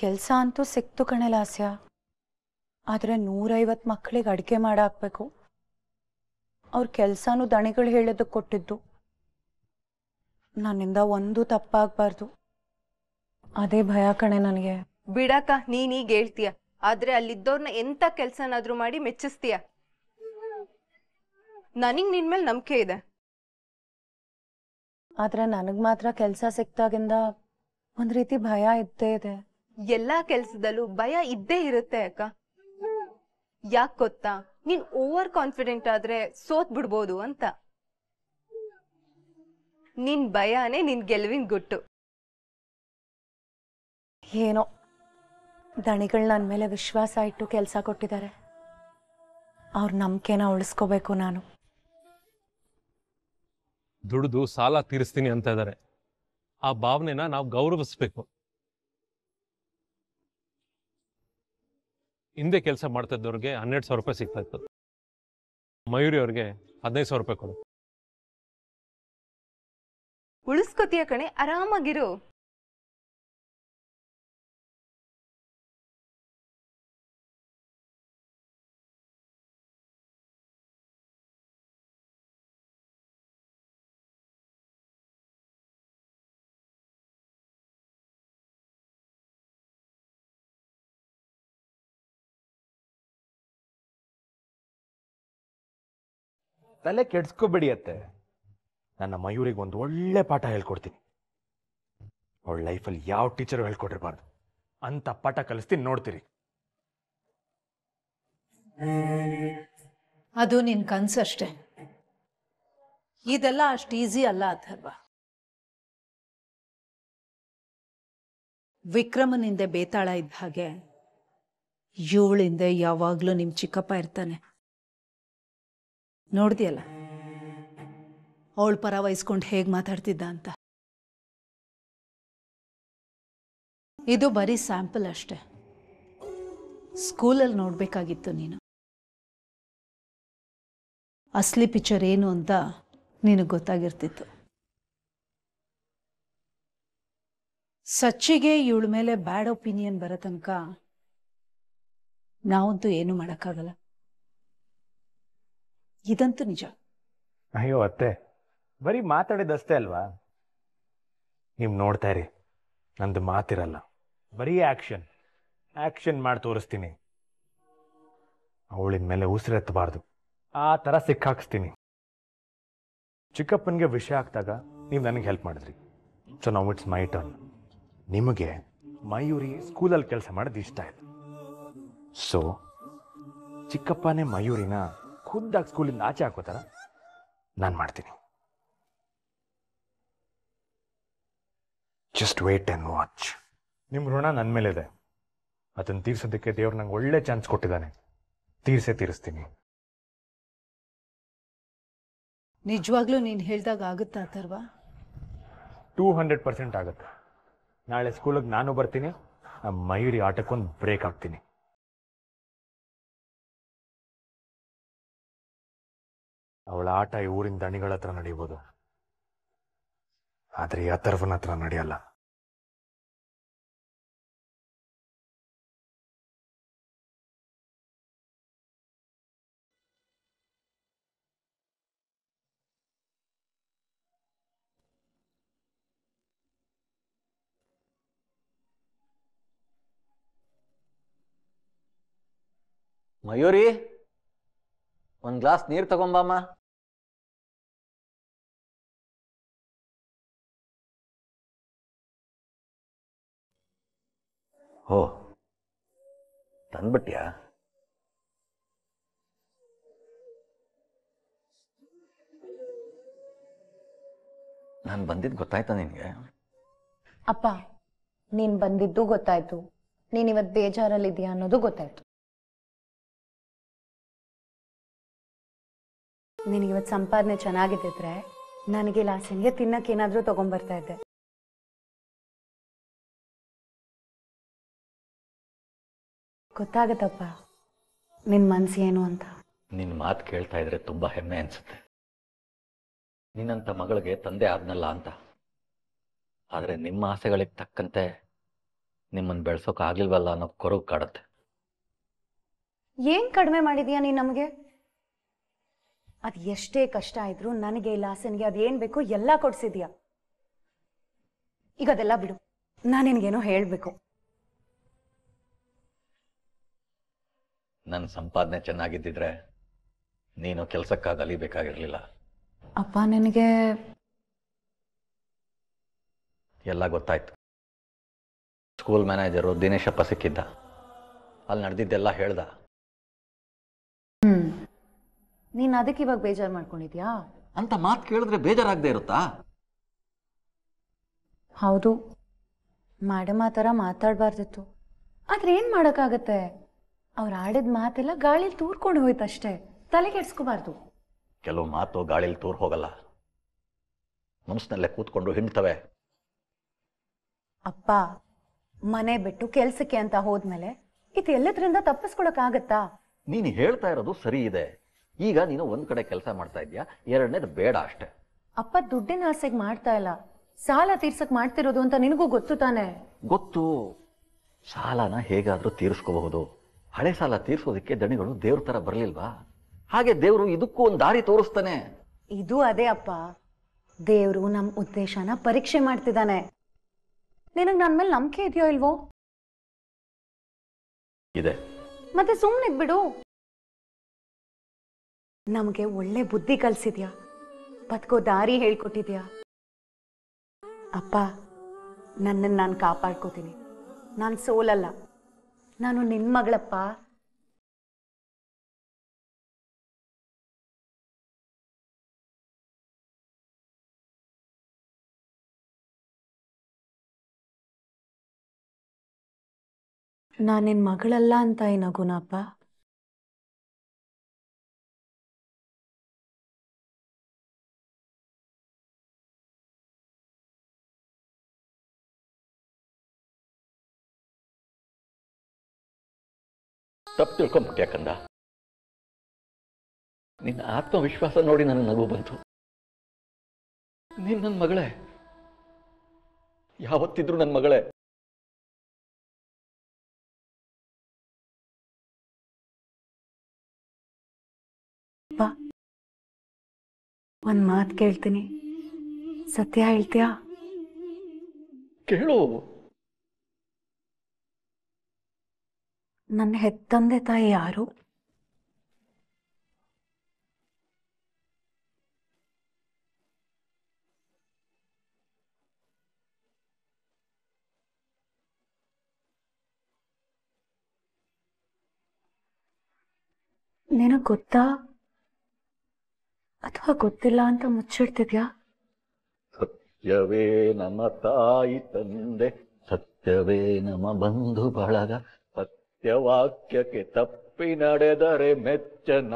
ಕೆಲಸ ಅಂತೂ ಸಿಕ್ತು ಕಣೆ ಲಾಸ್ಯ ಆದರೆ ನೂರೈವತ್ತು ಮಕ್ಕಳಿಗೆ ಅಡುಗೆ ಮಾಡಾಕ್ಬೇಕು ಅವ್ರ ಕೆಲಸನೂ ದಣಿಗಳು ಹೇಳೋದಕ್ಕೆ ಕೊಟ್ಟಿದ್ದು ನನ್ನಿಂದ ಒಂದು ತಪ್ಪಾಗಬಾರ್ದು ಅದೇ ಭಯ ಕಣೆ ನನಗೆ ಬಿಡಕ್ಕ ಈಗ ಹೇಳ್ತೀಯ ಆದ್ರೆ ಅಲ್ಲಿದ್ದವ್ರನ್ನ ಎಂತ ಕೆಲ್ಸನಾದ್ರೂ ಮಾಡಿ ಮೆಚ್ಚಿಸ್ತೀಯ ನನಗ್ ನಿನ್ನ ಮೇಲೆ ನಂಬಿಕೆ ಇದೆ ಆದ್ರೆ ನನಗ್ ಮಾತ್ರ ಕೆಲಸ ಸಿಕ್ತಾಗಿಂದ ಒಂದ್ ರೀತಿ ಭಯ ಇದ್ದೇ ಇದೆ ಎಲ್ಲಾ ಕೆಲ್ಸದಲ್ಲೂ ಭಯ ಇದ್ದೇ ಇರುತ್ತೆ ಅಕ್ಕ ಯಾಕೆ ಗೊತ್ತಾ ನೀನ್ ಓವರ್ ಕಾನ್ಫಿಡೆಂಟ್ ಆದ್ರೆ ಸೋತ್ ಬಿಡ್ಬೋದು ಅಂತ ನಿನ್ ಭಯನೇ ನಿನ್ ಗೆಲುವಿನ ಗುಟ್ಟು ಏನೋ ದಣಿಗಳು ನನ್ನ ಮೇಲೆ ವಿಶ್ವಾಸ ಇಟ್ಟು ಕೆಲಸ ಕೊಟ್ಟಿದ್ದಾರೆ ಅವ್ರ ನಂಬಿಕೆನ ಉಳಿಸ್ಕೋಬೇಕು ನಾನು ದುಡಿದು ಸಾಲ ತೀರಿಸ್ತೀನಿ ಅಂತ ಇದ್ದಾರೆ ಆ ಭಾವನೆನ ನಾವು ಗೌರವಿಸ್ಬೇಕು ಹಿಂದೆ ಕೆಲಸ ಮಾಡ್ತಾ ಇದ್ದವ್ರಿಗೆ ಹನ್ನೆರಡು ಸಾವಿರ ರೂಪಾಯಿ ಸಿಗ್ತಾ ಇತ್ತು ಮಯೂರಿ ಅವ್ರಿಗೆ ಹದಿನೈದು ಸಾವಿರ ರೂಪಾಯಿ ಕೊಡು ಉಳಿಸ್ಕೋತೀಯ ಕಣೆ ಆರಾಮಾಗಿರು ತಲೆ ಕೆಡ್ಸ್ಕೊಬೇಡಿ ಅತ್ತೆ ನನ್ನ ಮಯೂರಿಗೆ ಒಂದು ಒಳ್ಳೆ ಪಾಠ ಹೇಳ್ಕೊಡ್ತೀನಿ ಅವಳ ಲೈಫಲ್ಲಿ ಯಾವ ಟೀಚರು ಹೇಳ್ಕೊಡಿರಬಾರ್ದು ಅಂತ ಪಾಠ ಕಲಿಸ್ತೀನಿ ನೋಡ್ತೀರಿ ಅದು ನಿನ್ ಅಷ್ಟೇ ಇದೆಲ್ಲ ಅಷ್ಟು ಈಸಿ ಅಲ್ಲ ಅಥರ್ವ ವಿಕ್ರಮನಿಂದ ಬೇತಾಳ ಇದ್ದ ಹಾಗೆ ಇವಳಿಂದ ಯಾವಾಗ್ಲೂ ನಿಮ್ ಚಿಕ್ಕಪ್ಪ ಇರ್ತಾನೆ ನೋಡ್ತಿಯಲ್ಲ ಅವಳು ಪರ ವಹಿಸ್ಕೊಂಡು ಹೇಗೆ ಮಾತಾಡ್ತಿದ್ದ ಅಂತ ಇದು ಬರೀ ಸ್ಯಾಂಪಲ್ ಅಷ್ಟೆ ಸ್ಕೂಲಲ್ಲಿ ನೋಡಬೇಕಾಗಿತ್ತು ನೀನು ಅಸಲಿ ಪಿಕ್ಚರ್ ಏನು ಅಂತ ನಿನಗೆ ಗೊತ್ತಾಗಿರ್ತಿತ್ತು ಸಚ್ಚಿಗೆ ಇವಳ ಮೇಲೆ ಬ್ಯಾಡ್ ಒಪಿನಿಯನ್ ಬರೋ ತನಕ ನಾವಂತೂ ಏನು ಮಾಡೋಕ್ಕಾಗಲ್ಲ ಇದಂತೂ ನಿಜ ಅಯ್ಯೋ ಅತ್ತೆ ಬರೀ ಮಾತಾಡಿದಷ್ಟೇ ಅಲ್ವಾ ನೀವು ನೋಡ್ತಾ ಇರಿ ನಂದು ಮಾತಿರಲ್ಲ ಬರೀ ಆಕ್ಷನ್ ಆಕ್ಷನ್ ಮಾಡಿ ತೋರಿಸ್ತೀನಿ ಅವಳಿನ ಮೇಲೆ ಉಸಿರೆತ್ತಬಾರ್ದು ಆ ಥರ ಸಿಕ್ಕಾಕಿಸ್ತೀನಿ ಚಿಕ್ಕಪ್ಪನಿಗೆ ವಿಷಯ ಆಗದಾಗ ನೀವು ನನಗೆ ಹೆಲ್ಪ್ ಮಾಡಿದ್ರಿ so now it's my turn ನಿಮಗೆ ಮಯೂರಿ ಸ್ಕೂಲಲ್ಲಿ ಕೆಲಸ ಮಾಡೋದು ಇಷ್ಟ ಇದೆ ಸೊ ಚಿಕ್ಕಪ್ಪನೇ ಮಯೂರಿನ ಖುದ್ದಾಗಿ ಸ್ಕೂಲಿಂದ ಆಚೆ ಹಾಕೋತಾರ ನಾನು ಮಾಡ್ತೀನಿ ಜಸ್ಟ್ ವೇಟ್ ಆ್ಯಂಡ್ ವಾಚ್ ನಿಮ್ಮ ಋಣ ನನ್ನ ಇದೆ ಅದನ್ನು ತೀರ್ಸೋದಕ್ಕೆ ದೇವ್ರು ನಂಗೆ ಒಳ್ಳೆ ಚಾನ್ಸ್ ಕೊಟ್ಟಿದ್ದಾನೆ ತೀರ್ಸೇ ತೀರಿಸ್ತೀನಿ ನಿಜವಾಗ್ಲೂ ನೀನು ಹೇಳ್ದಾಗ ಆಗುತ್ತಾ ಅಥರ್ವಾ ಟೂ ಹಂಡ್ರೆಡ್ ಪರ್ಸೆಂಟ್ ಆಗುತ್ತೆ ನಾಳೆ ಸ್ಕೂಲಿಗೆ ನಾನು ಬರ್ತೀನಿ ಮಯೂರಿ ಆಟಕ್ಕೊಂದು ಬ್ರೇಕ್ ಆಗ್ತೀನಿ ಅವಳ ಆಟ ಈ ಊರಿನ ದಣಿಗಳ ಹತ್ರ ನಡೀಬೋದು ಆದ್ರೆ ಆ ಹತ್ರ ನಡೆಯಲ್ಲ ಮಯೂರಿ ಒಂದು ಗ್ಲಾಸ್ ನೀರು ತಗೊಂಬಮ್ಮ ಹೋ ತಂದ್ಬಿಟ್ಯಾ ನಾನು ಬಂದಿದ್ದು ಗೊತ್ತಾಯ್ತಾ ನಿನಗೆ ಅಪ್ಪ ನೀನ್ ಬಂದಿದ್ದು ಗೊತ್ತಾಯ್ತು ನೀನ್ ಇವತ್ ಬೇಜಾರಲ್ಲಿದ್ಯಾ ಅನ್ನೋದು ಗೊತ್ತಾಯ್ತು ನಿನಗೆ ಇವತ್ತು ಸಂಪಾದನೆ ಚೆನ್ನಾಗಿದ್ದಿದ್ರೆ ನನಗೆ ಲಾಸನ್ಗೆ ತಿನ್ನಕ್ಕೆ ಏನಾದರೂ ತೊಗೊಂಬರ್ತಾ ಇದ್ದೆ ಗೊತ್ತಾಗತ್ತಪ್ಪ ನಿನ್ನ ಮನಸ್ಸು ಏನು ಅಂತ ನಿನ್ನ ಮಾತು ಕೇಳ್ತಾ ಇದ್ರೆ ತುಂಬಾ ಹೆಮ್ಮೆ ಅನ್ಸುತ್ತೆ ನಿನ್ನಂಥ ಮಗಳಿಗೆ ತಂದೆ ಆದ್ನಲ್ಲ ಅಂತ ಆದ್ರೆ ನಿಮ್ಮ ಆಸೆಗಳಿಗೆ ತಕ್ಕಂತೆ ನಿಮ್ಮನ್ನು ಬೆಳೆಸೋಕೆ ಆಗ್ಲಿಲ್ವಲ್ಲ ಅನ್ನೋ ಕೊರಗು ಕಾಡುತ್ತೆ ಏನ್ ಕಡಿಮೆ ಮಾಡಿದೀಯ ನೀನ್ ನಮಗೆ ಅದು ಎಷ್ಟೇ ಕಷ್ಟ ಇದ್ರು ನನಗೆ ಲಾಸನ್ಗೆ ಅದೇನು ಬೇಕು ಎಲ್ಲ ಕೊಡ್ಸಿದೀಯ ಈಗ ಅದೆಲ್ಲ ಬಿಡು ನಾನು ನಿನಗೇನೋ ಹೇಳಬೇಕು ನನ್ನ ಸಂಪಾದನೆ ಚೆನ್ನಾಗಿದ್ದಿದ್ರೆ ನೀನು ಕೆಲಸಕ್ಕಾಗಿ ಅಲಿಬೇಕಾಗಿರ್ಲಿಲ್ಲ ಅಪ್ಪ ನನಗೆ ಎಲ್ಲ ಗೊತ್ತಾಯ್ತು ಸ್ಕೂಲ್ ಮ್ಯಾನೇಜರು ದಿನೇಶಪ್ಪ ಸಿಕ್ಕಿದ್ದ ಅಲ್ಲಿ ನಡೆದಿದ್ದೆಲ್ಲ ಹೇಳ್ದ ನೀನ್ ಅದಕ್ಕೆ ಇವಾಗ ಬೇಜಾರು ಮಾಡ್ಕೊಂಡಿದ್ಯಾ ಅಂತ ಮಾತ್ ಕೇಳಿದ್ರೆ ಬೇಜಾರಾಗದೆ ಇರುತ್ತಾ ಹೌದು ಮೇಡಮ್ ಆ ಥರ ಮಾತಾಡಬಾರ್ದಿತ್ತು ಆದ್ರೆ ಏನ್ ಮಾಡೋಕ್ಕಾಗತ್ತೆ ಅವ್ರ ಆಡಿದ ಮಾತೆಲ್ಲ ಗಾಳಿಲಿ ತೂರ್ಕೊಂಡು ಹೋಯ್ತಷ್ಟೇ ತಲೆ ಕೆಡ್ಸ್ಕೋಬಾರ್ದು ಕೆಲವು ಮಾತು ಗಾಳಿಲಿ ತೂರ್ ಹೋಗಲ್ಲ ಮನಸ್ಸಿನಲ್ಲೇ ಕೂತ್ಕೊಂಡು ಹಿಂಡ್ತವೆ ಅಪ್ಪ ಮನೆ ಬಿಟ್ಟು ಕೆಲ್ಸಕ್ಕೆ ಅಂತ ಹೋದ್ಮೇಲೆ ಇದು ಎಲ್ಲದರಿಂದ ತಪ್ಪಿಸ್ಕೊಳಕ್ಕಾಗತ್ತಾ ನೀನು ಹೇಳ್ತಾ ಇರೋದು ಸರಿ ಇದೆ ಈಗ ನೀನು ಒಂದು ಕಡೆ ಕೆಲಸ ಮಾಡ್ತಾ ಇದೆಯಾ ಎರಡನೇದು ಬೇಡ ಅಷ್ಟೇ ಅಪ್ಪ ದುಡ್ಡಿನ ಆಸೆಗೆ ಮಾಡ್ತಾ ಇಲ್ಲ ಸಾಲ ತೀರ್ಸಕ್ ಮಾಡ್ತಿರೋದು ಅಂತ ನಿನಗೂ ಗೊತ್ತು ತಾನೆ ಗೊತ್ತು ಸಾಲನ ಹೇಗಾದರೂ ತೀರಿಸ್ಕೋಬಹುದು ಹಳೆ ಸಾಲ ತೀರ್ಸೋದಕ್ಕೆ ದಣಿಗಳು ದೇವ್ರ ಥರ ಬರ್ಲಿಲ್ವಾ ಹಾಗೆ ದೇವರು ಇದಕ್ಕೂ ಒಂದು ದಾರಿ ತೋರಿಸ್ತಾನೆ ಇದು ಅದೇ ಅಪ್ಪ ದೇವ್ರು ನಮ್ ಉದ್ದೇಶನ ಪರೀಕ್ಷೆ ಮಾಡ್ತಿದ್ದಾನೆ ನಿನಗ್ ನನ್ ಮೇಲೆ ನಂಬಿಕೆ ಇದೆಯೋ ಇಲ್ವೋ ಇದೆ ಮತ್ತೆ ಸುಮ್ಮನೆ ಬಿಡು ನಮಗೆ ಒಳ್ಳೆ ಬುದ್ಧಿ ಕಲ್ಸಿದ್ಯಾ ಬದುಕೋ ದಾರಿ ಹೇಳ್ಕೊಟ್ಟಿದ್ಯಾ ಅಪ್ಪ ನನ್ನನ್ನು ನಾನು ಕಾಪಾಡ್ಕೋತೀನಿ ನಾನು ಸೋಲಲ್ಲ ನಾನು ನಿನ್ನ ಮಗಳಪ್ಪ ನಾನು ಮಗಳಲ್ಲ ಅಂತ ಏನಗುನಪ್ಪ ತಪ್ಪು ತಿಳ್ಕೊಂಬಿಟ್ಟೆ ಕಂದ ನಿನ್ನ ಆತ್ಮವಿಶ್ವಾಸ ನೋಡಿ ನನಗೆ ನಗು ಬಂತು ನೀನು ನನ್ನ ಮಗಳೇ ಯಾವತ್ತಿದ್ರು ನನ್ನ ಮಗಳೇ ಒಂದ್ ಮಾತು ಕೇಳ್ತೀನಿ ಸತ್ಯ ಹೇಳ್ತೀಯ ಕೇಳು ನನ್ನ ಹೆತ್ತಂದೆ ತಾಯಿ ಯಾರು ನೀನು ಗೊತ್ತಾ ಅಥವಾ ಗೊತ್ತಿಲ್ಲ ಅಂತ ಮುಚ್ಚಿಡ್ತಿದ್ಯಾ ಸತ್ಯವೇ ನಮ್ಮ ತಾಯಿ ತಂದೆ ಸತ್ಯವೇ ನಮ್ಮ ಬಂಧು ಬಳಗ ಸತ್ಯವಾಕ್ಯಕ್ಕೆ ತಪ್ಪಿ ನಡೆದರೆ ಮೆಚ್ಚನ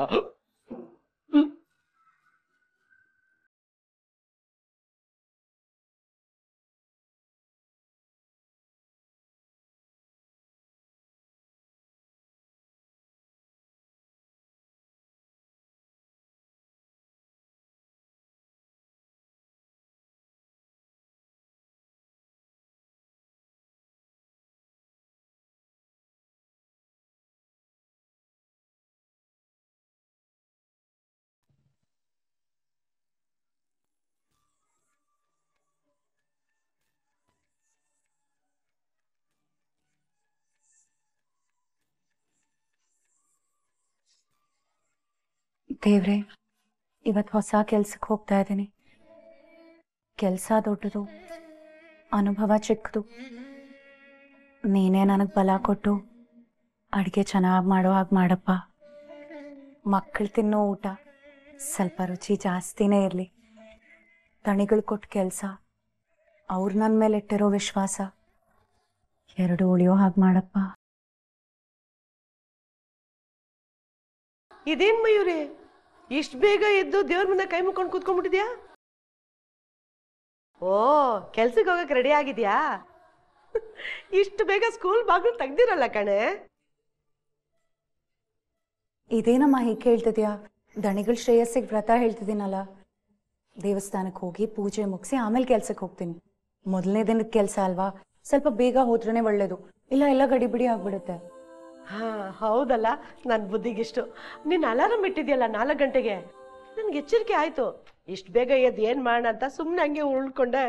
ದೇವ್ರೆ ಇವತ್ತು ಹೊಸ ಕೆಲ್ಸಕ್ಕೆ ಹೋಗ್ತಾ ಇದ್ದೀನಿ ಕೆಲಸ ದೊಡ್ಡದು ಅನುಭವ ಚಿಕ್ಕದು ನೀನೇ ನನಗೆ ಬಲ ಕೊಟ್ಟು ಅಡುಗೆ ಚೆನ್ನಾಗಿ ಮಾಡೋ ಹಾಗೆ ಮಾಡಪ್ಪ ಮಕ್ಕಳು ತಿನ್ನೋ ಊಟ ಸ್ವಲ್ಪ ರುಚಿ ಜಾಸ್ತಿನೇ ಇರಲಿ ತಣಿಗಳು ಕೊಟ್ಟ ಕೆಲಸ ಅವ್ರು ನನ್ನ ಮೇಲೆ ಇಟ್ಟಿರೋ ವಿಶ್ವಾಸ ಎರಡು ಉಳಿಯೋ ಹಾಗೆ ಮಾಡಪ್ಪ ಇದೇನ್ ಮಯೂರಿ ಇಷ್ಟು ಬೇಗ ಎದ್ದು ದೇವ್ರ ಮುಂದೆ ಕೈ ಮುಕ್ಕೊಂಡು ಕೂತ್ಕೊಂಡ್ಬಿಟ್ಟಿದ್ಯಾ ಓ ಕೆಲ್ಸಕ್ಕೆ ಹೋಗಕ್ಕೆ ರೆಡಿ ಆಗಿದ್ಯಾ ಇಷ್ಟು ಬೇಗ ಸ್ಕೂಲ್ ಬಾಗಿಲು ತೆಗ್ದಿರಲ್ಲ ಕಣೆ ಇದೇನಮ್ಮ ಹೀಗೆ ಹೇಳ್ತಿದ್ಯಾ ದಣಿಗಳ ಶ್ರೇಯಸ್ಸಿಗೆ ವ್ರತ ಹೇಳ್ತಿದ್ದೀನಲ್ಲ ದೇವಸ್ಥಾನಕ್ಕೆ ಹೋಗಿ ಪೂಜೆ ಮುಗಿಸಿ ಆಮೇಲೆ ಕೆಲ್ಸಕ್ಕೆ ಹೋಗ್ತೀನಿ ಮೊದಲನೇ ದಿನದ ಕೆಲಸ ಅಲ್ವಾ ಸ್ವಲ್ಪ ಬೇಗ ಹೋದ್ರೇ ಒಳ್ಳೇದು ಇಲ್ಲ ಎಲ್ಲ ಗಡಿಬಿಡಿ ಆಗ್ಬಿಡುತ್ತೆ ಹಾಂ ಹೌದಲ್ಲ ನನ್ನ ಬುದ್ಧಿಗಿಷ್ಟು ನೀನು ಅಲಾರಂ ಇಟ್ಟಿದ್ಯಲ್ಲ ನಾಲ್ಕು ಗಂಟೆಗೆ ನನ್ಗೆ ಎಚ್ಚರಿಕೆ ಆಯ್ತು ಇಷ್ಟು ಬೇಗ ಎದ್ದು ಏನು ಮಾಡೋಣ ಅಂತ ಸುಮ್ಮನೆ ಹಂಗೆ ಉಳ್ಕೊಂಡೆ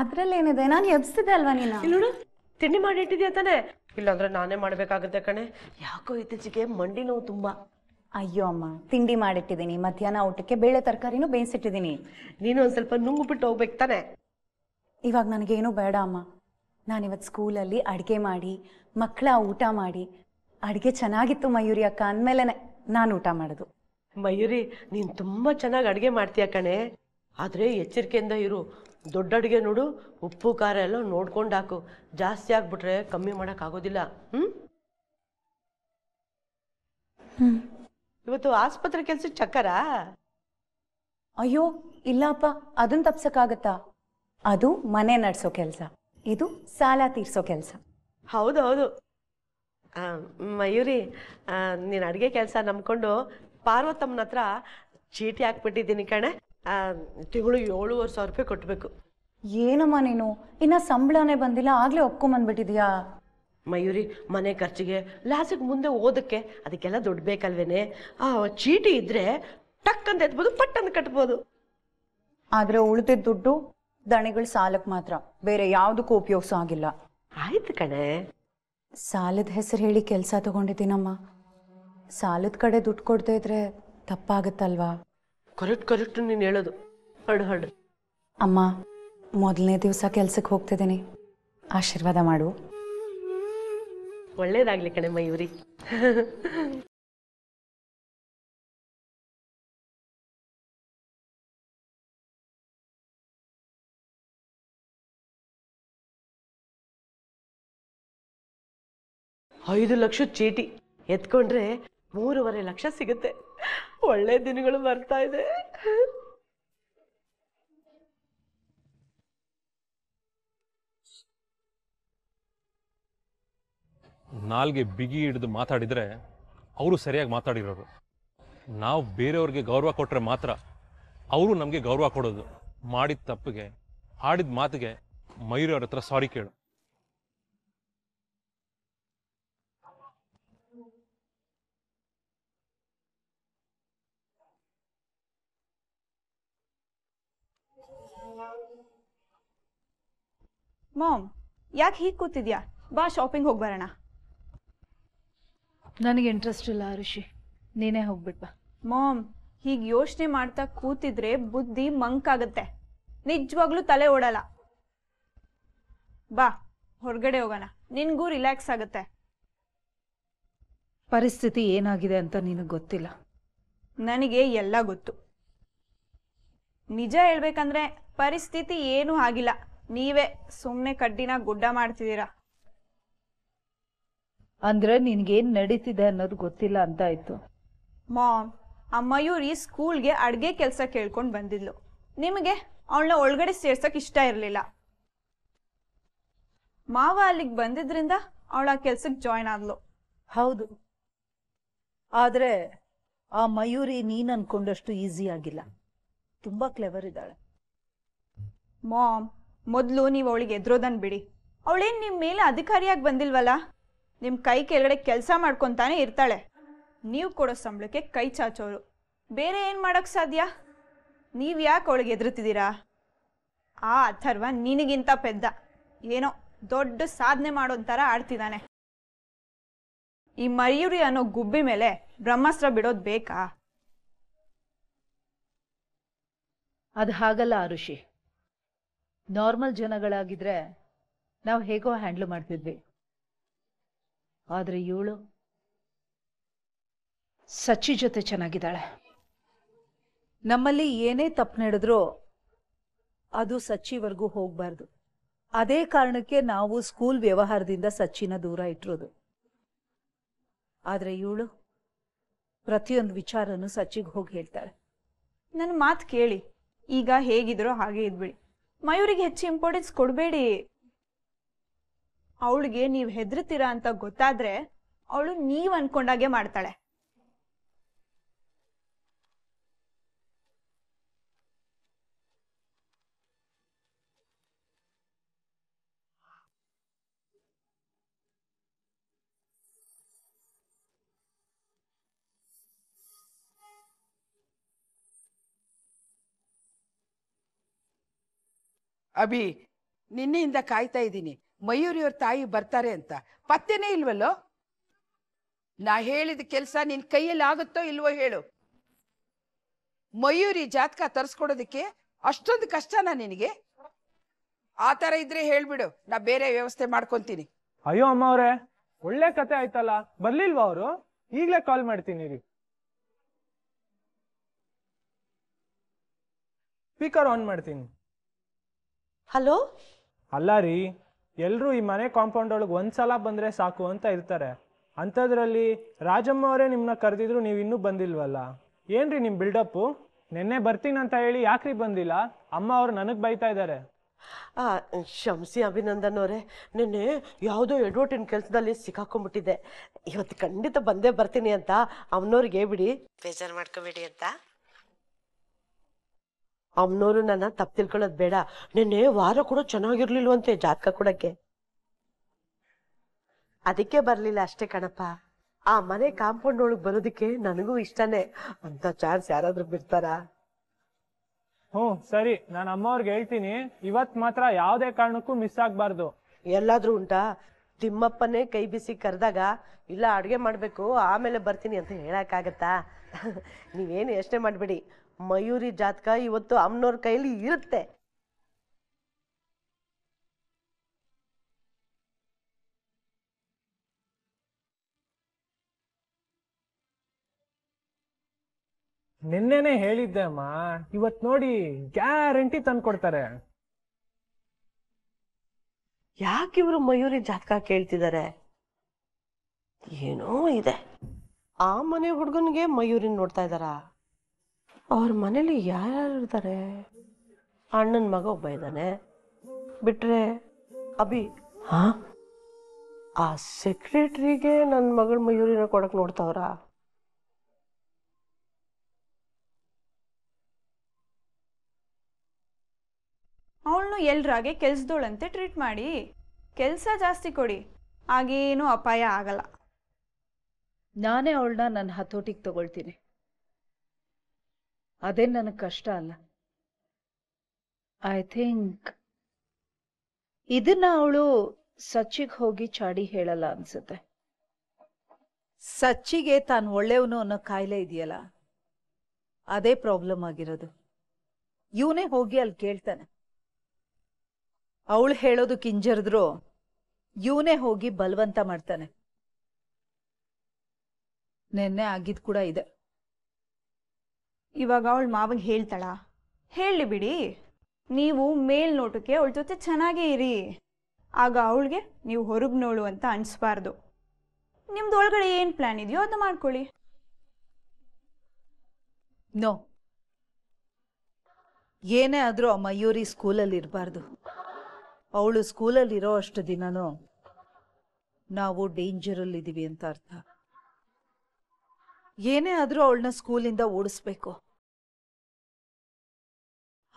ಅದ್ರಲ್ಲಿ ಏನಿದೆ ನಾನು ಎಬ್ಸಿದೆ ಅಲ್ವಾ ನೀನು ಇಲ್ಲ ನೋಡು ತಿಂಡಿ ಮಾಡಿ ಇಟ್ಟಿದ್ಯಾ ತಾನೆ ಇಲ್ಲಾಂದ್ರೆ ನಾನೇ ಮಾಡಬೇಕಾಗುತ್ತೆ ಕಣೆ ಯಾಕೋ ಇತ್ತೀಚೆಗೆ ಮಂಡಿ ನೋವು ತುಂಬಾ ಅಯ್ಯೋ ಅಮ್ಮ ತಿಂಡಿ ಮಾಡಿಟ್ಟಿದ್ದೀನಿ ಮಧ್ಯಾಹ್ನ ಊಟಕ್ಕೆ ಬೇಳೆ ತರಕಾರಿನೂ ಬೇಯಿಸಿಟ್ಟಿದ್ದೀನಿ ನೀನು ಒಂದು ಸ್ವಲ್ಪ ನುಂಗ್ಬಿಟ್ಟು ಹೋಗ್ಬೇಕು ತಾನೆ ಇವಾಗ ನನಗೇನು ಬೇಡ ಅಮ್ಮ ನಾನಿವತ್ತು ಸ್ಕೂಲಲ್ಲಿ ಅಡುಗೆ ಮಾಡಿ ಮಕ್ಕಳ ಊಟ ಮಾಡಿ ಅಡುಗೆ ಚೆನ್ನಾಗಿತ್ತು ಮಯೂರಿ ಅಕ್ಕ ಅಂದಮೇಲೆ ನಾನು ಊಟ ಮಾಡೋದು ಮಯೂರಿ ನೀನು ತುಂಬ ಚೆನ್ನಾಗಿ ಅಡುಗೆ ಮಾಡ್ತೀಯ ಕಣೆ ಆದರೆ ಎಚ್ಚರಿಕೆಯಿಂದ ಇರು ದೊಡ್ಡ ಅಡುಗೆ ನೋಡು ಉಪ್ಪು ಖಾರ ಎಲ್ಲ ನೋಡ್ಕೊಂಡು ಹಾಕು ಜಾಸ್ತಿ ಆಗ್ಬಿಟ್ರೆ ಕಮ್ಮಿ ಮಾಡೋಕ್ಕಾಗೋದಿಲ್ಲ ಹ್ಞೂ ಇವತ್ತು ಆಸ್ಪತ್ರೆ ಕೆಲಸ ಚಕ್ಕರ ಅಯ್ಯೋ ಇಲ್ಲಪ್ಪ ಅದನ್ನ ತಪ್ಸಕ್ಕಾಗತ್ತಾ ಅದು ಮನೆ ನಡೆಸೋ ಕೆಲಸ ಇದು ಸಾಲ ತೀರ್ಸೋ ಕೆಲಸ ಹೌದು ಹೌದು ಮಯೂರಿ ನೀನು ಅಡುಗೆ ಕೆಲಸ ನಂಬ್ಕೊಂಡು ಪಾರ್ವತಮ್ಮನ ಹತ್ರ ಚೀಟಿ ಹಾಕ್ಬಿಟ್ಟಿದ್ದೀನಿ ಕಣೆ ತಿಂಗಳು ಏಳುವರೆ ಸಾವಿರ ರೂಪಾಯಿ ಕೊಟ್ಟಬೇಕು ಏನಮ್ಮ ನೀನು ಇನ್ನ ಸಂಬಳನೇ ಬಂದಿಲ್ಲ ಆಗ್ಲೇ ಒಪ್ಕೊಂಬಂದ್ಬಿಟ್ಟಿದ್ಯಾ ಮಯೂರಿ ಮನೆ ಖರ್ಚಿಗೆ ಲಾಸಿಗೆ ಮುಂದೆ ಓದಕ್ಕೆ ಅದಕ್ಕೆಲ್ಲ ದುಡ್ಡು ಬೇಕಲ್ವೇನೆ ಆ ಚೀಟಿ ಇದ್ರೆ ಟಕ್ ಅಂತ ಎತ್ಬೋದು ಪಟ್ ಅಂತ ಕಟ್ಬೋದು ಆದ್ರೆ ಉಳಿದಿದ್ದ ದುಡ್ಡು ದಣಿಗಳ ಸಾಲಕ್ಕೆ ಮಾತ್ರ ಬೇರೆ ಯಾವುದಕ್ಕೂ ಉಪಯೋಗಿಸೋ ಆಗಿಲ್ಲ ಆಯ್ತು ಕಣೆ ಸಾಲದ ಹೆಸರು ಹೇಳಿ ಕೆಲಸ ತಗೊಂಡಿದ್ದೀನಮ್ಮ ಸಾಲದ ಕಡೆ ದುಡ್ಡು ಕೊಡ್ತಾ ಇದ್ರೆ ತಪ್ಪಾಗತ್ತಲ್ವಾ ಕರೆಕ್ಟ್ ಕರೆಕ್ಟ್ ನೀನು ಹೇಳೋದು ಹಡು ಹಡು ಅಮ್ಮ ಮೊದಲನೇ ದಿವಸ ಕೆಲ್ಸಕ್ಕೆ ಹೋಗ್ತಿದ್ದೀನಿ ಆಶೀರ್ವಾದ ಮಾಡು ಒಳ್ಳೇದಾಗ್ಲಿ ಕಣೆ ಮಯೂರಿ ಐದು ಲಕ್ಷ ಚೀಟಿ ಎತ್ಕೊಂಡ್ರೆ ಮೂರುವರೆ ಲಕ್ಷ ಸಿಗುತ್ತೆ ಒಳ್ಳೆ ದಿನಗಳು ಬರ್ತಾ ಇದೆ ನಾಲ್ಗೆ ಬಿಗಿ ಹಿಡಿದು ಮಾತಾಡಿದರೆ ಅವರು ಸರಿಯಾಗಿ ಮಾತಾಡಿರೋರು ನಾವು ಬೇರೆಯವ್ರಿಗೆ ಗೌರವ ಕೊಟ್ರೆ ಮಾತ್ರ ಅವರು ನಮಗೆ ಗೌರವ ಕೊಡೋದು ಮಾಡಿದ ತಪ್ಪಿಗೆ ಆಡಿದ ಮಾತಿಗೆ ಮಯೂರವ್ರ ಹತ್ರ ಸಾರಿ ಕೇಳು ಮಾಮ್ ಯಾಕೆ ಹೀಗೆ ಕೂತಿದ್ಯಾ ಬಾ ಶಾಪಿಂಗ್ ಹೋಗಿ ಬರೋಣ ನನಗೆ ಇಂಟ್ರೆಸ್ಟ್ ಇಲ್ಲ ಋಷಿ ನೀನೇ ಬಾ ಮಾಮ್ ಹೀಗೆ ಯೋಚನೆ ಮಾಡ್ತಾ ಕೂತಿದ್ರೆ ಬುದ್ಧಿ ಮಂಕಾಗತ್ತೆ ನಿಜವಾಗ್ಲೂ ತಲೆ ಓಡಲ್ಲ ಬಾ ಹೊರಗಡೆ ಹೋಗೋಣ ನಿನ್ಗೂ ರಿಲ್ಯಾಕ್ಸ್ ಆಗುತ್ತೆ ಪರಿಸ್ಥಿತಿ ಏನಾಗಿದೆ ಅಂತ ನಿನಗೆ ಗೊತ್ತಿಲ್ಲ ನನಗೆ ಎಲ್ಲ ಗೊತ್ತು ನಿಜ ಹೇಳ್ಬೇಕಂದ್ರೆ ಪರಿಸ್ಥಿತಿ ಏನೂ ಆಗಿಲ್ಲ ನೀವೇ ಸುಮ್ನೆ ಕಡ್ಡಿನ ಗುಡ್ಡ ಮಾಡ್ತಿದ್ದೀರಾ ಅಂದ್ರೆ ನಿನ್ಗೇನ್ ನಡೀತಿದೆ ಅನ್ನೋದು ಗೊತ್ತಿಲ್ಲ ಅಂತ ಆಯ್ತು ಮಾಮ್ ಆ ಮಯೂರಿ ಸ್ಕೂಲ್ಗೆ ಅಡ್ಗೆ ಕೆಲಸ ಕೇಳ್ಕೊಂಡ್ ಬಂದಿದ್ಲು ನಿಮಗೆ ಅವಳನ್ನ ಒಳಗಡೆ ಸೇರ್ಸಕ್ ಇಷ್ಟ ಇರಲಿಲ್ಲ ಮಾವ ಅಲ್ಲಿಗೆ ಬಂದಿದ್ರಿಂದ ಅವಳ ಕೆಲ್ಸಕ್ ಜಾಯ್ನ್ ಆದ್ಲು ಹೌದು ಆದ್ರೆ ಆ ಮಯೂರಿ ನೀನ್ ಅನ್ಕೊಂಡಷ್ಟು ಈಸಿ ಆಗಿಲ್ಲ ತುಂಬಾ ಕ್ಲೆವರ್ ಇದ್ದಾಳೆ ಮಾಮ್ ಮೊದಲು ನೀವು ಅವಳಿಗೆ ಎದ್ರೋದನ್ನು ಬಿಡಿ ಅವಳೇನು ನಿಮ್ಮ ಮೇಲೆ ಅಧಿಕಾರಿಯಾಗಿ ಬಂದಿಲ್ವಲ್ಲ ನಿಮ್ಮ ಕೈ ಕೆಳಗಡೆ ಕೆಲಸ ಮಾಡ್ಕೊತಾನೆ ಇರ್ತಾಳೆ ನೀವು ಕೊಡೋ ಸಂಬಳಕ್ಕೆ ಕೈ ಚಾಚೋರು ಬೇರೆ ಏನು ಮಾಡೋಕ್ಕೆ ಸಾಧ್ಯ ನೀವು ಯಾಕೆ ಅವಳಿಗೆ ಎದುರುತ್ತಿದ್ದೀರಾ ಆ ಅಥರ್ವ ನಿನಗಿಂತ ಪೆದ್ದ ಏನೋ ದೊಡ್ಡ ಸಾಧನೆ ಮಾಡೋಂಥರ ಆಡ್ತಿದ್ದಾನೆ ಈ ಮಯೂರಿ ಅನ್ನೋ ಗುಬ್ಬಿ ಮೇಲೆ ಬ್ರಹ್ಮಾಸ್ತ್ರ ಬಿಡೋದು ಬೇಕಾ ಅದು ಹಾಗಲ್ಲ ಋಷಿ ನಾರ್ಮಲ್ ಜನಗಳಾಗಿದ್ರೆ ನಾವು ಹೇಗೋ ಹ್ಯಾಂಡ್ಲ್ ಮಾಡ್ತಿದ್ವಿ ಆದರೆ ಇವಳು ಸಚ್ಚಿ ಜೊತೆ ಚೆನ್ನಾಗಿದ್ದಾಳೆ ನಮ್ಮಲ್ಲಿ ಏನೇ ತಪ್ಪು ನಡೆದ್ರೂ ಅದು ಸಚ್ಚಿವರೆಗೂ ಹೋಗ್ಬಾರ್ದು ಅದೇ ಕಾರಣಕ್ಕೆ ನಾವು ಸ್ಕೂಲ್ ವ್ಯವಹಾರದಿಂದ ಸಚ್ಚಿನ ದೂರ ಇಟ್ಟಿರೋದು ಆದರೆ ಇವಳು ಪ್ರತಿಯೊಂದು ವಿಚಾರನು ಸಚ್ಚಿಗೆ ಹೋಗಿ ಹೇಳ್ತಾಳೆ ನನ್ನ ಮಾತು ಕೇಳಿ ಈಗ ಹೇಗಿದ್ರೋ ಹಾಗೆ ಇದ್ಬಿಡಿ ಮಯೂರಿಗೆ ಹೆಚ್ಚು ಇಂಪಾರ್ಟೆನ್ಸ್ ಕೊಡಬೇಡಿ ಅವಳಿಗೆ ನೀವು ಹೆದರ್ತೀರಾ ಅಂತ ಗೊತ್ತಾದ್ರೆ ಅವಳು ನೀವು ಅನ್ಕೊಂಡಾಗೆ ಮಾಡ್ತಾಳೆ ಅಭಿ ನಿನ್ನೆಯಿಂದ ಕಾಯ್ತಾ ಇದ್ದೀನಿ ಮಯೂರಿ ಅವ್ರ ತಾಯಿ ಬರ್ತಾರೆ ಅಂತ ಪತ್ತೆನೇ ಇಲ್ವಲ್ಲೋ ನಾ ಹೇಳಿದ ಕೆಲಸ ನಿನ್ ಕೈಯಲ್ಲಿ ಆಗುತ್ತೋ ಇಲ್ವೋ ಹೇಳು ಮಯೂರಿ ಜಾತಕ ತರಿಸ್ಕೊಡೋದಕ್ಕೆ ಅಷ್ಟೊಂದು ಕಷ್ಟನಾ ನಿನಗೆ ಆ ಥರ ಇದ್ರೆ ಹೇಳ್ಬಿಡು ನಾ ಬೇರೆ ವ್ಯವಸ್ಥೆ ಮಾಡ್ಕೊಂತೀನಿ ಅಯ್ಯೋ ಅಮ್ಮ ಅವ್ರೆ ಒಳ್ಳೆ ಕತೆ ಆಯ್ತಲ್ಲ ಬರ್ಲಿಲ್ವಾ ಅವರು ಈಗ್ಲೇ ಕಾಲ್ ಮಾಡ್ತೀನಿ ರೀ ಸ್ಪೀಕರ್ ಆನ್ ಮಾಡ್ತೀನಿ ಹಲೋ ಅಲ್ಲ ರೀ ಎಲ್ಲರೂ ಈ ಮನೆ ಕಾಂಪೌಂಡ್ ಒಳಗೆ ಒಂದು ಸಲ ಬಂದರೆ ಸಾಕು ಅಂತ ಇರ್ತಾರೆ ಅಂಥದ್ರಲ್ಲಿ ರಾಜಮ್ಮ ಅವರೇ ನಿಮ್ಮನ್ನ ಕರೆದಿದ್ರು ನೀವು ಇನ್ನೂ ಬಂದಿಲ್ವಲ್ಲ ಏನ್ರಿ ನಿಮ್ಮ ಬಿಲ್ಡಪ್ಪು ನಿನ್ನೆ ಬರ್ತೀನಿ ಅಂತ ಹೇಳಿ ಯಾಕ್ರಿ ಬಂದಿಲ್ಲ ಅಮ್ಮ ಅವ್ರು ನನಗೆ ಬೈತಾ ಇದ್ದಾರೆ ಆ, ಕ್ಷಮಿಸಿ ಅಭಿನಂದನ್ ಅವರೇ ನಿನ್ನೆ ಯಾವುದೋ ಎಡ್ವರ್ಟಿನ ಕೆಲಸದಲ್ಲಿ ಸಿಕ್ಕಾಕೊಂಡ್ಬಿಟ್ಟಿದ್ದೆ ಇವತ್ತು ಖಂಡಿತ ಬಂದೇ ಬರ್ತೀನಿ ಅಂತ ಅವನವ್ರಿಗೆ ಬಿಡಿ ಬೇಜಾರು ಮಾಡ್ಕೋಬೇಡಿ ಅಂತ ಅಮ್ಮನೋರು ನನ್ನ ತಪ್ಪ ತಿಳ್ಕೊಳ್ಳೋದು ಬೇಡ ನಿನ್ನೆ ವಾರ ಕೂಡ ಚೆನ್ನಾಗಿರ್ಲಿಲ್ವಂತೆ ಜಾತಕ ಕೊಡಕ್ಕೆ ಅದಕ್ಕೆ ಬರ್ಲಿಲ್ಲ ಅಷ್ಟೇ ಕಣಪ್ಪ ಆ ಮನೆ ಕಾಂಪೌಂಡ್ ಒಳಗ್ ಬರೋದಕ್ಕೆ ನನಗೂ ಇಷ್ಟನೇ ಅಂತ ಚಾನ್ಸ್ ಯಾರಾದ್ರೂ ಬಿಡ್ತಾರಾ ಹ್ಞೂ ಸರಿ ನಾನು ಅಮ್ಮವ್ರಿಗೆ ಹೇಳ್ತೀನಿ ಇವತ್ತು ಮಾತ್ರ ಯಾವುದೇ ಕಾರಣಕ್ಕೂ ಮಿಸ್ ಆಗ್ಬಾರ್ದು ಎಲ್ಲಾದ್ರೂ ಉಂಟಾ ತಿಮ್ಮಪ್ಪನೇ ಕೈ ಬಿಸಿ ಕರೆದಾಗ ಇಲ್ಲ ಅಡುಗೆ ಮಾಡಬೇಕು ಆಮೇಲೆ ಬರ್ತೀನಿ ಅಂತ ಹೇಳಕ್ಕಾಗತ್ತಾ ನೀವೇನು ಯೋಚನೆ ಮಾಡಬೇಡಿ ಮಯೂರಿ ಜಾತಕ ಇವತ್ತು ಅಮ್ಮನವ್ರ ಕೈಲಿ ಇರುತ್ತೆ ನಿನ್ನೆನೆ ಹೇಳಿದ್ದೆ ಅಮ್ಮ ಇವತ್ ನೋಡಿ ಗ್ಯಾರಂಟಿ ತಂದ್ಕೊಡ್ತಾರೆ ಯಾಕೆ ಇವರು ಮಯೂರಿ ಜಾತಕ ಕೇಳ್ತಿದ್ದಾರೆ ಏನೋ ಇದೆ ಆ ಮನೆ ಹುಡುಗನ್ಗೆ ಮಯೂರಿನ ನೋಡ್ತಾ ಇದ್ದಾರಾ ಅವ್ರ ಮನೇಲಿ ಯಾರ್ಯಾರು ಇರ್ತಾರೆ ಅಣ್ಣನ ಮಗ ಒಬ್ಬ ಇದ್ದಾನೆ ಬಿಟ್ಟರೆ ಅಭಿ ಹಾ ಆ ಸೆಕ್ರೆಟ್ರಿಗೆ ನನ್ನ ಮಗಳ ಮಯೂರಿನ ಕೊಡಕ್ಕೆ ನೋಡ್ತಾವ್ರ ಅವಳನ್ನು ಎಲ್ರಾಗೆ ಕೆಲ್ಸದೋಳಂತೆ ಟ್ರೀಟ್ ಮಾಡಿ ಕೆಲಸ ಜಾಸ್ತಿ ಕೊಡಿ ಆಗೇನೂ ಅಪಾಯ ಆಗಲ್ಲ ನಾನೇ ಅವಳನ್ನ ನನ್ನ ಹತೋಟಿಗೆ ತಗೊಳ್ತೀನಿ ಅದೇ ನನಗೆ ಕಷ್ಟ ಅಲ್ಲ ಐ ಥಿಂಕ್ ಇದನ್ನ ಅವಳು ಸಚ್ಚಿಗೆ ಹೋಗಿ ಚಾಡಿ ಹೇಳಲ್ಲ ಅನ್ಸುತ್ತೆ ಸಚ್ಚಿಗೆ ತಾನು ಒಳ್ಳೆಯವನು ಅನ್ನೋ ಕಾಯಿಲೆ ಇದೆಯಲ್ಲ ಅದೇ ಪ್ರಾಬ್ಲಮ್ ಆಗಿರೋದು ಇವನೇ ಹೋಗಿ ಅಲ್ಲಿ ಕೇಳ್ತಾನೆ ಅವಳು ಹೇಳೋದು ಕಿಂಜರಿದ್ರು ಇವನೇ ಹೋಗಿ ಬಲವಂತ ಮಾಡ್ತಾನೆ ನಿನ್ನೆ ಆಗಿದ್ ಕೂಡ ಇದೆ ಇವಾಗ ಅವಳು ಮಾವಂಗೆ ಹೇಳ್ತಾಳ ಹೇಳಿ ಬಿಡಿ ನೀವು ಮೇಲ್ನೋಟಕ್ಕೆ ಅವಳ ಜೊತೆ ಚೆನ್ನಾಗೇ ಇರಿ ಆಗ ಅವಳಿಗೆ ನೀವು ಹೊರಗೆ ನೋಡು ಅಂತ ಅನಿಸ್ಬಾರ್ದು ನಿಮ್ದು ಒಳಗಡೆ ಏನು ಪ್ಲ್ಯಾನ್ ಇದೆಯೋ ಅದು ಮಾಡ್ಕೊಳ್ಳಿ ನೋ ಏನೇ ಆದರೂ ಆ ಮಯೂರಿ ಸ್ಕೂಲಲ್ಲಿ ಇರಬಾರ್ದು ಅವಳು ಸ್ಕೂಲಲ್ಲಿ ಇರೋ ಅಷ್ಟು ದಿನನೂ ನಾವು ಇದೀವಿ ಅಂತ ಅರ್ಥ ಏನೇ ಆದರೂ ಅವಳನ್ನ ಸ್ಕೂಲಿಂದ ಓಡಿಸ್ಬೇಕು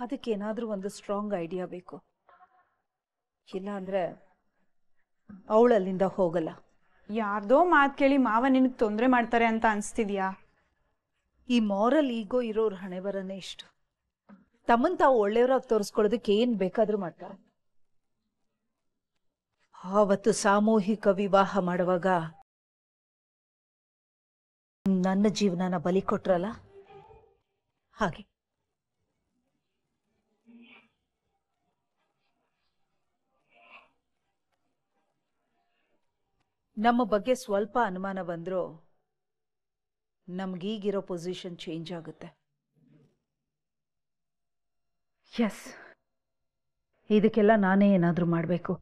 ಅದಕ್ಕೇನಾದರೂ ಒಂದು ಸ್ಟ್ರಾಂಗ್ ಐಡಿಯಾ ಬೇಕು ಇಲ್ಲ ಅಂದರೆ ಅವಳಲ್ಲಿಂದ ಹೋಗಲ್ಲ ಯಾರ್ದೋ ಮಾತು ಕೇಳಿ ಮಾವ ನಿನಗೆ ತೊಂದರೆ ಮಾಡ್ತಾರೆ ಅಂತ ಅನಿಸ್ತಿದ್ಯಾ ಈ ಮಾರಲ್ ಈಗೋ ಇರೋರು ಹಣೆ ಬರನೇ ಇಷ್ಟು ತಮ್ಮನ್ ತಾವು ಒಳ್ಳೆಯವರಾಗಿ ತೋರಿಸ್ಕೊಳ್ಳೋದಕ್ಕೆ ಏನ್ ಬೇಕಾದ್ರೂ ಮಾಡ್ತಾರೆ ಆವತ್ತು ಸಾಮೂಹಿಕ ವಿವಾಹ ಮಾಡುವಾಗ ನನ್ನ ಜೀವನನ ಬಲಿ ಕೊಟ್ರಲ್ಲ ಹಾಗೆ ನಮ್ಮ ಬಗ್ಗೆ ಸ್ವಲ್ಪ ಅನುಮಾನ ಬಂದರೂ ನಮಗೀಗಿರೋ ಪೊಸಿಷನ್ ಚೇಂಜ್ ಆಗುತ್ತೆ ಎಸ್ ಇದಕ್ಕೆಲ್ಲ ನಾನೇ ಏನಾದರೂ ಮಾಡಬೇಕು